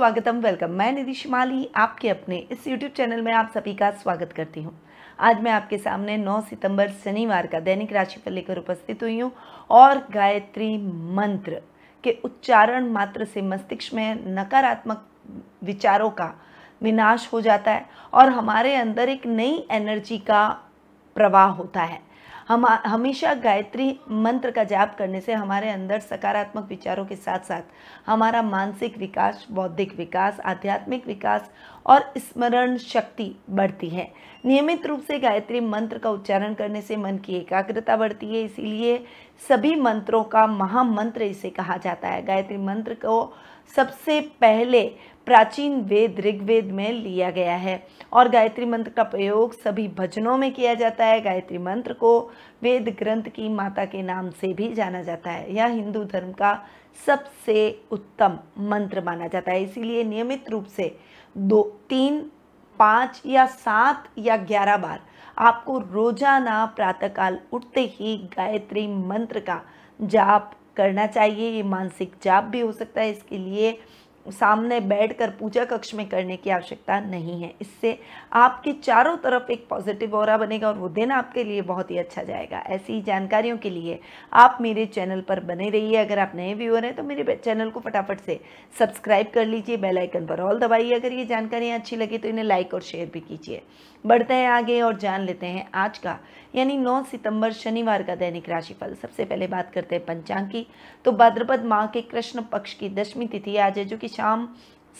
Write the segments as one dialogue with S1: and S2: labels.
S1: स्वागतम वेलकम मैं निधि शिमाली आपके अपने इस यूट्यूब चैनल में आप सभी का स्वागत करती हूँ आज मैं आपके सामने 9 सितंबर शनिवार का दैनिक राशिफल लेकर उपस्थित हुई हूँ और गायत्री मंत्र के उच्चारण मात्र से मस्तिष्क में नकारात्मक विचारों का विनाश हो जाता है और हमारे अंदर एक नई एनर्जी का प्रवाह होता है हम हमेशा गायत्री मंत्र का जाप करने से हमारे अंदर सकारात्मक विचारों के साथ साथ हमारा मानसिक विकास बौद्धिक विकास आध्यात्मिक विकास और स्मरण शक्ति बढ़ती है नियमित रूप से गायत्री मंत्र का उच्चारण करने से मन की एकाग्रता बढ़ती है इसीलिए सभी मंत्रों का महामंत्र इसे कहा जाता है गायत्री मंत्र को सबसे पहले प्राचीन वेद ऋग्वेद में लिया गया है और गायत्री मंत्र का प्रयोग सभी भजनों में किया जाता है गायत्री मंत्र को वेद ग्रंथ की माता के नाम से भी जाना जाता है यह हिंदू धर्म का सबसे उत्तम मंत्र माना जाता है इसीलिए नियमित रूप से दो तीन पाँच या सात या ग्यारह बार आपको रोजाना प्रातःकाल उठते ही गायत्री मंत्र का जाप करना चाहिए ये मानसिक जाप भी हो सकता है इसके लिए सामने बैठकर पूजा कक्ष में करने की आवश्यकता नहीं है इससे आपके चारों तरफ एक पॉजिटिव और बनेगा और वो दिन आपके लिए बहुत ही अच्छा जाएगा ऐसी जानकारियों के लिए आप मेरे चैनल पर बने रहिए अगर आप नए व्यूअर हैं तो मेरे चैनल को फटाफट से सब्सक्राइब कर लीजिए बेल आइकन पर ऑल दबाइए अगर ये जानकारियाँ अच्छी लगी तो इन्हें लाइक और शेयर भी कीजिए बढ़ते हैं आगे और जान लेते हैं आज का यानी 9 सितंबर शनिवार का दैनिक राशिफल सबसे पहले बात करते हैं पंचांग की तो भाद्रपद माह के कृष्ण पक्ष की दशमी तिथि आज है जो कि chom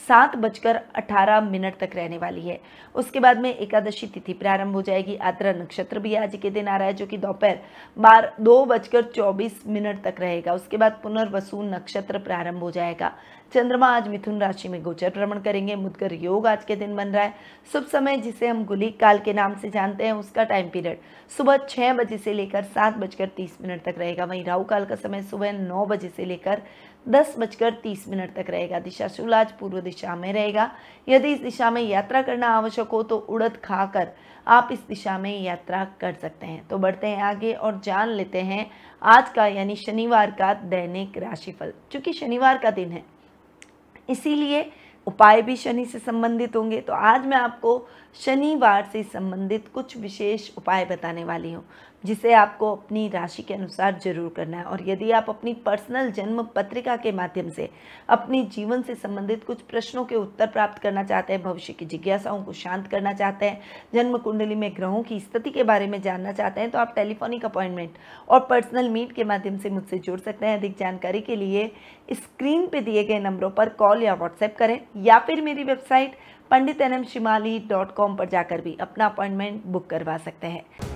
S1: सात बजकर अठारह मिनट तक रहने वाली है उसके बाद में एकादशी तिथि प्रारंभ हो जाएगी आद्रा नक्षत्र भी आज के दिन आ रहा है जो कि दोपहर बार दो बजकर चौबीस मिनट तक रहेगा उसके बाद पुनर्वसु नक्षत्र प्रारंभ हो जाएगा चंद्रमा आज मिथुन राशि में गोचर भ्रमण करेंगे मुदगर योग आज के दिन बन रहा है शुभ समय जिसे हम गुली काल के नाम से जानते हैं उसका टाइम पीरियड सुबह छह बजे से लेकर सात बजकर तीस मिनट तक रहेगा वहीं राहु काल का समय सुबह नौ बजे से लेकर दस बजकर तीस मिनट तक रहेगा दिशा शुल आज पूर्व पूर्व दिशा में रहेगा यदि इस दिशा में यात्रा करना आवश्यक हो तो उड़द खाकर आप इस दिशा में यात्रा कर सकते हैं तो बढ़ते हैं आगे और जान लेते हैं आज का यानी शनिवार का दैनिक राशिफल चूंकि शनिवार का दिन है इसीलिए उपाय भी शनि से संबंधित होंगे तो आज मैं आपको शनिवार से संबंधित कुछ विशेष उपाय बताने वाली हूँ जिसे आपको अपनी राशि के अनुसार जरूर करना है और यदि आप अपनी पर्सनल जन्म पत्रिका के माध्यम से अपने जीवन से संबंधित कुछ प्रश्नों के उत्तर प्राप्त करना चाहते हैं भविष्य की जिज्ञासाओं को शांत करना चाहते हैं जन्म कुंडली में ग्रहों की स्थिति के बारे में जानना चाहते हैं तो आप टेलीफोनिक अपॉइंटमेंट और पर्सनल मीट के माध्यम से मुझसे जुड़ सकते हैं अधिक जानकारी के लिए स्क्रीन पर दिए गए नंबरों पर कॉल या व्हाट्सएप करें या फिर मेरी website Pandit N M Shimali dot com पर जाकर भी अपना अपॉइंटमेंट बुक करवा सकते हैं